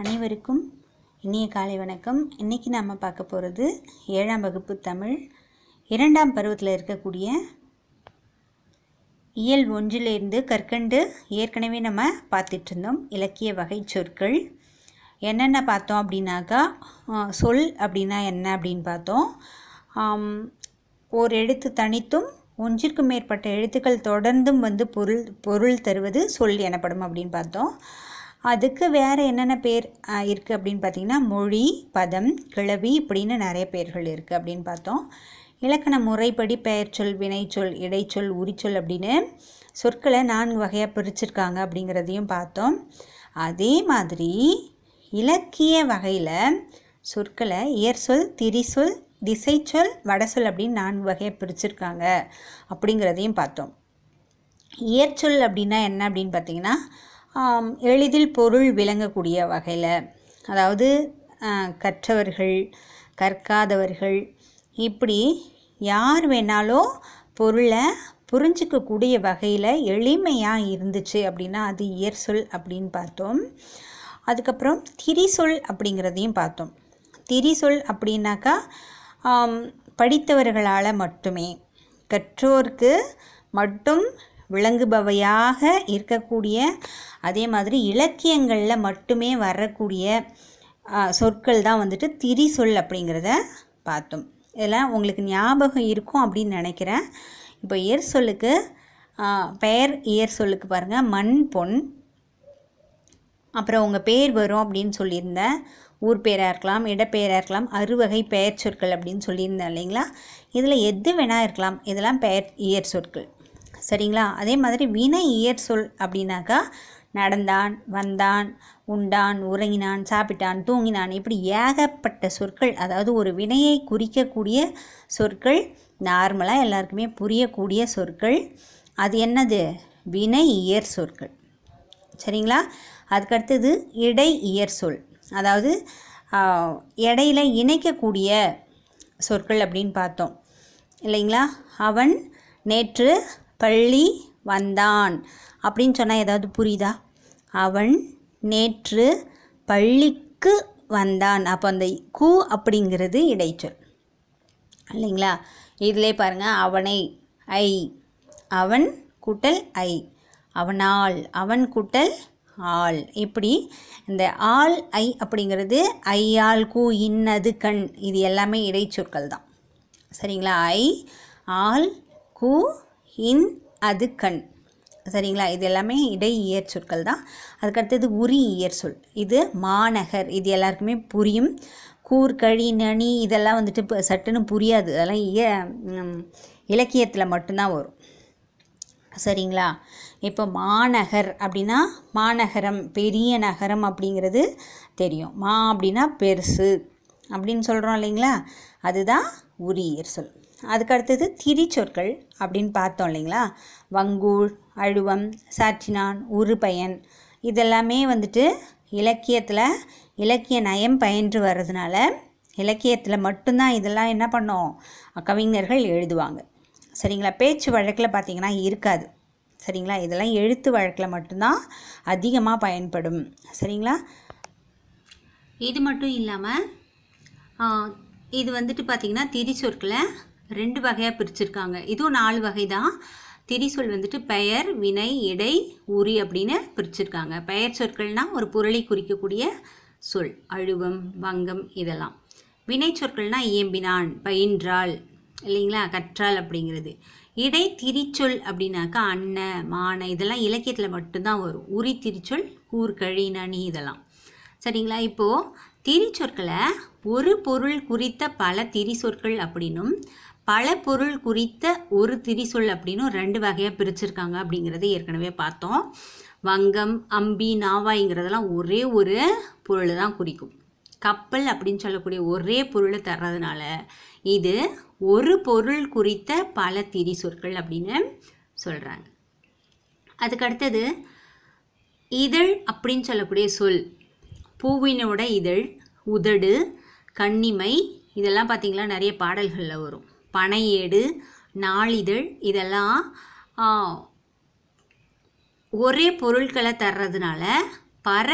அனைவருக்கும் இனிய காலை வணக்கம் இன்றைக்கி நாம் பார்க்க போகிறது ஏழாம் வகுப்பு தமிழ் இரண்டாம் பருவத்தில் இருக்கக்கூடிய இயல் ஒன்றிலிருந்து கற்கண்டு ஏற்கனவே நம்ம பார்த்துட்டு இருந்தோம் இலக்கிய வகை சொற்கள் என்னென்ன பார்த்தோம் அப்படின்னாக்கா சொல் அப்படின்னா என்ன அப்படின்னு பார்த்தோம் ஓர் எழுத்து தனித்தும் ஒன்றிற்கு மேற்பட்ட எழுத்துக்கள் தொடர்ந்தும் வந்து பொருள் பொருள் தருவது சொல் எனப்படும் அப்படின்னு பார்த்தோம் அதுக்கு வேறு என்னென்ன பேர் இருக்குது அப்படின்னு பார்த்திங்கன்னா மொழி பதம் கிளவி இப்படின்னு நிறைய பேர்கள் இருக்குது அப்படின்னு பார்த்தோம் இலக்கண முறைப்படி பெயர்ச்சொல் வினைச்சொல் இடைச்சொல் உரிச்சொல் அப்படின்னு சொற்களை நான்கு வகையாக பிரிச்சிருக்காங்க அப்படிங்கிறதையும் பார்த்தோம் அதே மாதிரி இலக்கிய வகையில் சொற்களை இயற்சொல் திரிசொல் திசைச்சொல் வடசொல் அப்படின்னு நான்கு வகையாக பிரிச்சிருக்காங்க அப்படிங்கிறதையும் பார்த்தோம் இயற்சொல் அப்படின்னா என்ன அப்படின்னு பார்த்திங்கன்னா எளிதில் பொருள் விளங்கக்கூடிய வகையில் அதாவது கற்றவர்கள் கற்காதவர்கள் இப்படி யார் வேணாலும் பொருளை புரிஞ்சிக்கக்கூடிய வகையில் எளிமையாக இருந்துச்சு அப்படின்னா அது இயற் சொல் அப்படின்னு பார்த்தோம் அதுக்கப்புறம் திரிசொல் அப்படிங்கிறதையும் பார்த்தோம் திரிசொல் அப்படின்னாக்கா படித்தவர்களால் மட்டுமே கற்றோருக்கு மட்டும் விளங்குபவையாக இருக்கக்கூடிய அதே மாதிரி இலக்கியங்களில் மட்டுமே வரக்கூடிய சொற்கள் தான் வந்துட்டு திரிசொல் அப்படிங்கிறத பார்த்தோம் இதெல்லாம் உங்களுக்கு ஞாபகம் இருக்கும் அப்படின்னு நினைக்கிறேன் இப்போ இயர் சொல்லுக்கு பெயர் இயர் சொல்லுக்கு பாருங்கள் மண் பொன் அப்புறம் உங்கள் பேர் வரும் அப்படின்னு சொல்லியிருந்தேன் ஊர் பேராக இருக்கலாம் இடப்பெயராக இருக்கலாம் அறுவகை பெயர் சொற்கள் அப்படின்னு சொல்லியிருந்தேன் இல்லைங்களா இதில் எது வேணால் இருக்கலாம் இதெல்லாம் பெயர் இயர் சொற்கள் சரிங்களா அதே மாதிரி வினை இயற் சொல் அப்படின்னாக்கா நடந்தான் வந்தான் உண்டான் உறங்கினான் சாப்பிட்டான் தூங்கினான் இப்படி ஏகப்பட்ட சொற்கள் அதாவது ஒரு வினையை குறிக்கக்கூடிய சொற்கள் நார்மலாக எல்லாருக்குமே புரியக்கூடிய சொற்கள் அது என்னது வினை இயற் சொற்கள் சரிங்களா அதுக்கடுத்தது இடை இயற் சொல் அதாவது இடையில இணைக்கக்கூடிய சொற்கள் அப்படின்னு பார்த்தோம் இல்லைங்களா அவன் நேற்று பள்ளி வந்தான் அப்படின்னு சொன்னால் ஏதாவது புரியுதா அவன் நேற்று பள்ளிக்கு வந்தான் அப்போ அந்த கு அப்படிங்கிறது இடைச்சொல் இல்லைங்களா இதிலே பாருங்கள் அவனை ஐ அவன் கூட்டல் ஐ அவனால் அவன் கூட்டல் ஆள் இப்படி இந்த ஆள் ஐ அப்படிங்கிறது ஐயால் கூ இன்னது கண் இது எல்லாமே இடைச்சொற்கள் தான் சரிங்களா ஐ ஆள் கூ இன் அது கண் சரிங்களா இது எல்லாமே இடை இயற் சொற்கள் தான் அதுக்கடுத்தது உரி இயற் சொல் இது மாநகர் இது எல்லாருக்குமே புரியும் கூர்கழி நனி இதெல்லாம் வந்துட்டு சட்டுன்னு புரியாது அதெல்லாம் இய இலக்கியத்தில் மட்டும்தான் வரும் சரிங்களா இப்போ மாநகர் அப்படின்னா மாநகரம் பெரிய நகரம் அப்படிங்கிறது தெரியும் மா அப்படின்னா பெருசு அப்படின்னு சொல்கிறோம் இல்லைங்களா அதுதான் உரியர் சொல் அதுக்கு அடுத்தது திரிச்சொற்கள் அப்படின்னு பார்த்தோம் இல்லைங்களா வங்கூழ் அழுவம் சாற்றினான் உருபயன் இதெல்லாமே வந்துட்டு இலக்கியத்தில் இலக்கிய நயம் பயின்று வர்றதுனால இலக்கியத்தில் மட்டும்தான் இதெல்லாம் என்ன பண்ணோம் கவிஞர்கள் எழுதுவாங்க சரிங்களா பேச்சு வழக்கில் பார்த்திங்கன்னா இருக்காது சரிங்களா இதெல்லாம் எழுத்து வழக்கில் மட்டும்தான் அதிகமாக பயன்படும் சரிங்களா இது மட்டும் இல்லாமல் இது வந்துட்டு பார்த்திங்கன்னா திரிச்சொற்களை ரெண்டு வகையாக பிரிச்சிருக்காங்க இதுவும் நாலு வகை தான் திரிசொல் வந்துட்டு பெயர் வினை இடை உரி அப்படின்னு பிரிச்சிருக்காங்க பெயர் சொற்கள்னால் ஒரு பொருளை குறிக்கக்கூடிய சொல் அழுவம் வங்கம் இதெல்லாம் வினை சொற்கள்னால் இயம்பினான் பயின்றால் இல்லைங்களா கற்றால் அப்படிங்கிறது இடை திரிச்சொல் அப்படின்னாக்கா அன்ன மான இதெல்லாம் இலக்கியத்தில் மட்டும்தான் வரும் உரி திரிச்சொல் கூர்கழி நனி இதெல்லாம் சரிங்களா இப்போது திரிச்சொற்களை ஒரு பொருள் குறித்த பல சொற்கள் அப்படின்னும் பல பொருள் குறித்த ஒரு திரிசொல் அப்படின்னு ரெண்டு வகையாக பிரிச்சிருக்காங்க அப்படிங்கிறத ஏற்கனவே பார்த்தோம் வங்கம் அம்பி நாவாய்ங்கிறதெல்லாம் ஒரே ஒரு பொருள் தான் குறிக்கும் கப்பல் அப்படின்னு சொல்லக்கூடிய ஒரே பொருளை தர்றதுனால இது ஒரு பொருள் குறித்த பல திரி சொற்கள் அப்படின்னு சொல்கிறாங்க அதுக்கு அடுத்தது இதழ் அப்படின்னு சொல்லக்கூடிய சொல் பூவினோட இதழ் உதடு கண்ணிமை இதெல்லாம் பார்த்திங்களா நிறைய பாடல்களில் வரும் பனையேடு நாளிதழ் இதெல்லாம் ஒரே பொருட்களை தர்றதுனால பர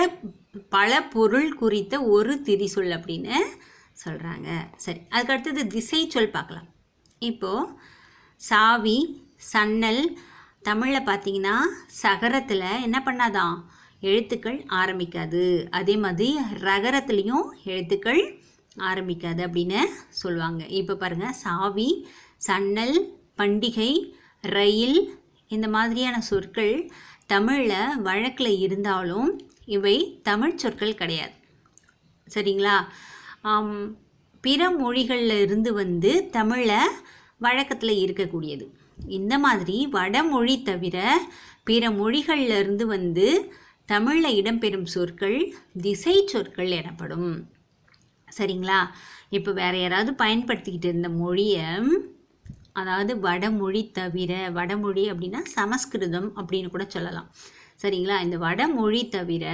பல பொருள் குறித்த ஒரு திரிசொல் அப்படின்னு சொல்கிறாங்க சரி அதுக்கடுத்தது திசை சொல் பார்க்கலாம் இப்போது சாவி சன்னல் தமிழில் பார்த்தீங்கன்னா சகரத்தில் என்ன பண்ணாதான் எழுத்துக்கள் ஆரம்பிக்காது அதே மாதிரி ரகரத்துலேயும் எழுத்துக்கள் ஆரம்பிக்காது அப்படின்னு சொல்லுவாங்க இப்போ பாருங்கள் சாவி சன்னல் பண்டிகை ரயில் இந்த மாதிரியான சொற்கள் தமிழில் வழக்கில் இருந்தாலும் இவை தமிழ் சொற்கள் கிடையாது சரிங்களா பிற மொழிகளில் இருந்து வந்து தமிழில் வழக்கத்தில் இருக்கக்கூடியது இந்த மாதிரி வடமொழி தவிர பிற இருந்து வந்து தமிழில் இடம்பெறும் சொற்கள் திசை சொற்கள் எனப்படும் சரிங்களா இப்போ வேறு யாராவது பயன்படுத்திக்கிட்டு இருந்த மொழியை அதாவது வடமொழி தவிர வடமொழி அப்படின்னா சமஸ்கிருதம் அப்படின்னு கூட சொல்லலாம் சரிங்களா இந்த வடமொழி தவிர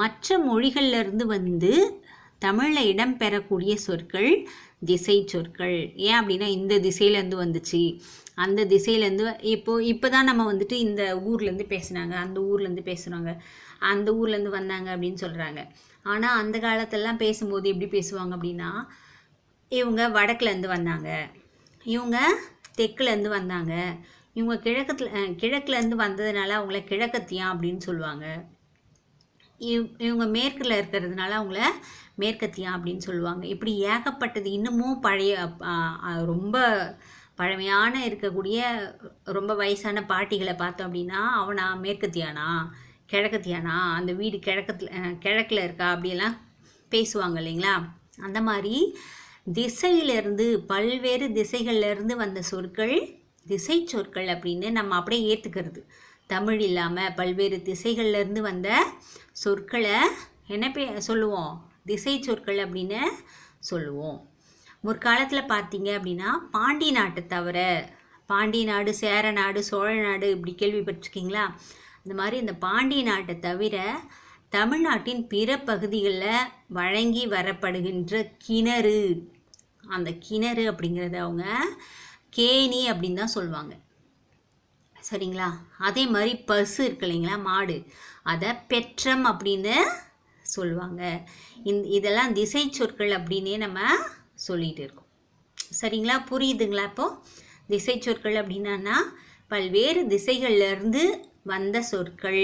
மற்ற மொழிகள்லேருந்து வந்து தமிழில் இடம்பெறக்கூடிய சொற்கள் திசை சொற்கள் ஏன் அப்படின்னா இந்த திசையிலேருந்து வந்துச்சு அந்த திசையிலேருந்து இப்போது இப்போ தான் நம்ம வந்துட்டு இந்த ஊர்லேருந்து பேசுனாங்க அந்த ஊர்லேருந்து பேசுகிறாங்க அந்த ஊர்லேருந்து வந்தாங்க அப்படின்னு சொல்கிறாங்க ஆனால் அந்த காலத்திலலாம் பேசும்போது எப்படி பேசுவாங்க அப்படின்னா இவங்க வடக்குலேருந்து வந்தாங்க இவங்க தெற்குலேருந்து வந்தாங்க இவங்க கிழக்கத்தில் கிழக்குலேருந்து வந்ததுனால அவங்கள கிழக்கத்தியா அப்படின்னு சொல்லுவாங்க இவ் இவங்க மேற்கில் இருக்கிறதுனால அவங்கள மேற்கத்தியா அப்படின்னு சொல்லுவாங்க இப்படி ஏகப்பட்டது இன்னமும் பழைய ரொம்ப பழமையான இருக்கக்கூடிய ரொம்ப வயசான பாட்டிகளை பார்த்தோம் அப்படின்னா அவனா மேற்கத்தியானா கிழக்கத்தியானா அந்த வீடு கிழக்கத்தில் கிழக்கில் இருக்கா அப்படியெல்லாம் பேசுவாங்க இல்லைங்களா அந்த மாதிரி திசையிலிருந்து பல்வேறு திசைகள்லேருந்து வந்த சொற்கள் திசை சொற்கள் அப்படின்னு நம்ம அப்படியே ஏற்றுக்கிறது தமிழ் இல்லாமல் பல்வேறு திசைகள்லேருந்து வந்த சொற்களை என்ன பே சொல்லுவோம் திசை சொற்கள் அப்படின்னு சொல்லுவோம் முற்காலத்தில் பார்த்தீங்க அப்படின்னா பாண்டி நாட்டை தவிர பாண்டி நாடு சேர நாடு சோழ நாடு இப்படி கேள்விப்பட்டிருக்கீங்களா இந்த மாதிரி இந்த பாண்டிய நாட்டை தவிர தமிழ்நாட்டின் பிற பகுதிகளில் வழங்கி வரப்படுகின்ற கிணறு அந்த கிணறு அப்படிங்கிறத அவங்க கேணி அப்படின்னு தான் சொல்லுவாங்க சரிங்களா அதே மாதிரி பசு இருக்கு இல்லைங்களா மாடு அதை பெற்றம் அப்படின்னு சொல்லுவாங்க இந் இதெல்லாம் திசை சொற்கள் அப்படின்னே நம்ம சொல்லிகிட்டு இருக்கோம் சரிங்களா புரியுதுங்களா இப்போது திசை சொற்கள் அப்படின்னா பல்வேறு திசைகள்லேருந்து வந்த சொற்கள்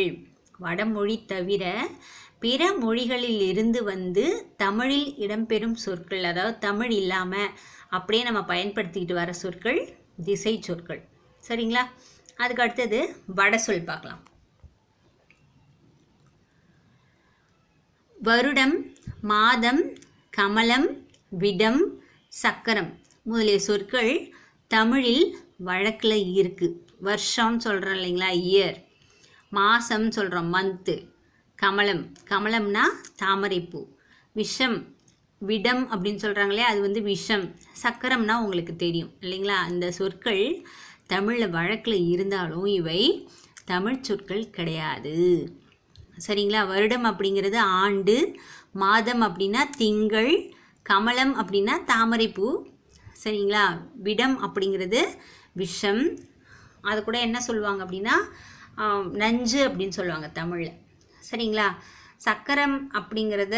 வடமொழி தவிர பிற மொழிகளில் இருந்து வந்து தமிழில் இடம்பெறும் சொற்கள் அதாவது தமிழ் இல்லாமல் அப்படியே நம்ம பயன்படுத்திக்கிட்டு வர சொற்கள் திசை சொற்கள் சரிங்களா அதுக்கு அடுத்தது வட சொல் பார்க்கலாம் வருடம் மாதம் கமலம் விடம் சக்கரம் முதலிய சொற்கள் தமிழில் வழக்கில் இருக்குது வருஷம்னு சொல்கிறோம் இல்லைங்களா இயர் மாதம் சொல்கிறோம் மந்த்து கமலம் கமலம்னா தாமரைப்பூ விஷம் விடம் அப்படின்னு சொல்கிறாங்களே அது வந்து விஷம் சக்கரம்னா உங்களுக்கு தெரியும் இல்லைங்களா அந்த சொற்கள் தமிழில் வழக்கில் இருந்தாலும் இவை தமிழ் சொற்கள் கிடையாது சரிங்களா வருடம் அப்படிங்கிறது ஆண்டு மாதம் அப்படின்னா திங்கள் கமலம் அப்படின்னா தாமரைப்பூ சரிங்களா விடம் அப்படிங்கிறது விஷம் அது கூட என்ன சொல்லுவாங்க அப்படின்னா நஞ்சு அப்படின்னு சொல்லுவாங்க தமிழில் சரிங்களா சக்கரம் அப்படிங்கிறத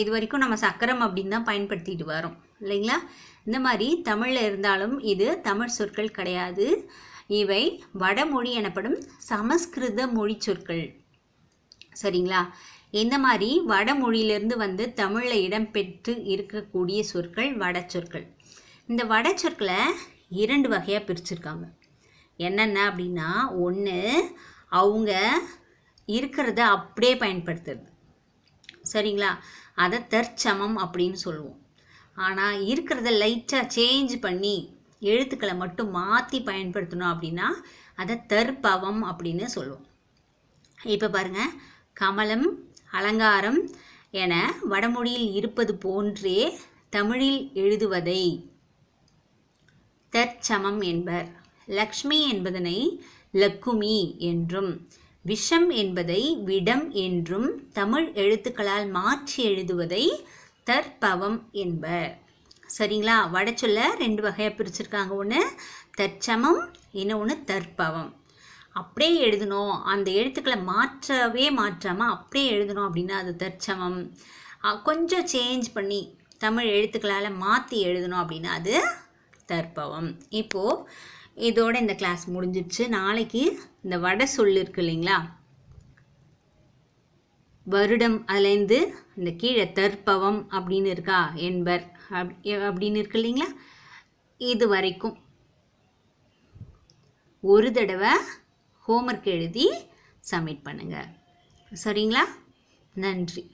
இது வரைக்கும் நம்ம சக்கரம் அப்படின்னு தான் பயன்படுத்திட்டு வரோம் இல்லைங்களா இந்த மாதிரி தமிழில் இருந்தாலும் இது தமிழ் சொற்கள் கிடையாது இவை வடமொழி எனப்படும் சமஸ்கிருத மொழி சொற்கள் சரிங்களா இந்த மாதிரி வடமொழியிலிருந்து வந்து தமிழில் இடம்பெற்று இருக்கக்கூடிய சொற்கள் வட சொற்கள் இந்த வட சொற்களை இரண்டு வகையாக பிரிச்சிருக்காங்க என்னென்ன அப்படின்னா ஒன்று அவங்க இருக்கிறத அப்படியே பயன்படுத்துறது சரிங்களா அதை தற்சமம் அப்படின்னு சொல்லுவோம் ஆனால் இருக்கிறத லைட்டாக சேஞ்ச் பண்ணி எழுத்துக்களை மட்டும் மாற்றி பயன்படுத்தணும் அப்படின்னா அதை தற்பவம் அப்படின்னு சொல்லுவோம் இப்போ பாருங்கள் கமலம் அலங்காரம் என வடமொழியில் இருப்பது போன்றே தமிழில் எழுதுவதை தற்சமம் என்பர் லக்ஷ்மி என்பதனை லக்குமி என்றும் விஷம் என்பதை விடம் என்றும் தமிழ் எழுத்துக்களால் மாற்றி எழுதுவதை தற்பவம் என்பர் சரிங்களா வடச்சொல்ல ரெண்டு வகையாக பிரிச்சிருக்காங்க ஒன்று தற்சமம் இன்னொன்று தற்பவம் அப்படியே எழுதணும் அந்த எழுத்துக்களை மாற்றவே மாற்றாமல் அப்படியே எழுதணும் அப்படின்னா அது தற்சமம் கொஞ்சம் சேஞ்ச் பண்ணி தமிழ் எழுத்துக்களால் மாற்றி எழுதணும் அப்படின்னா அது தற்பவம் இப்போது இதோட இந்த கிளாஸ் முடிஞ்சிடுச்சு நாளைக்கு இந்த வடை சொல் இருக்கு இல்லைங்களா வருடம் அதுலேருந்து இந்த கீழே தற்பவம் அப்படின்னு இருக்கா என்பர் அப் அப்படின்னு இருக்கு இல்லைங்களா இது வரைக்கும் ஒரு தடவை ஹோம்ஒர்க் எழுதி சப்மிட் பண்ணுங்கள் சரிங்களா நன்றி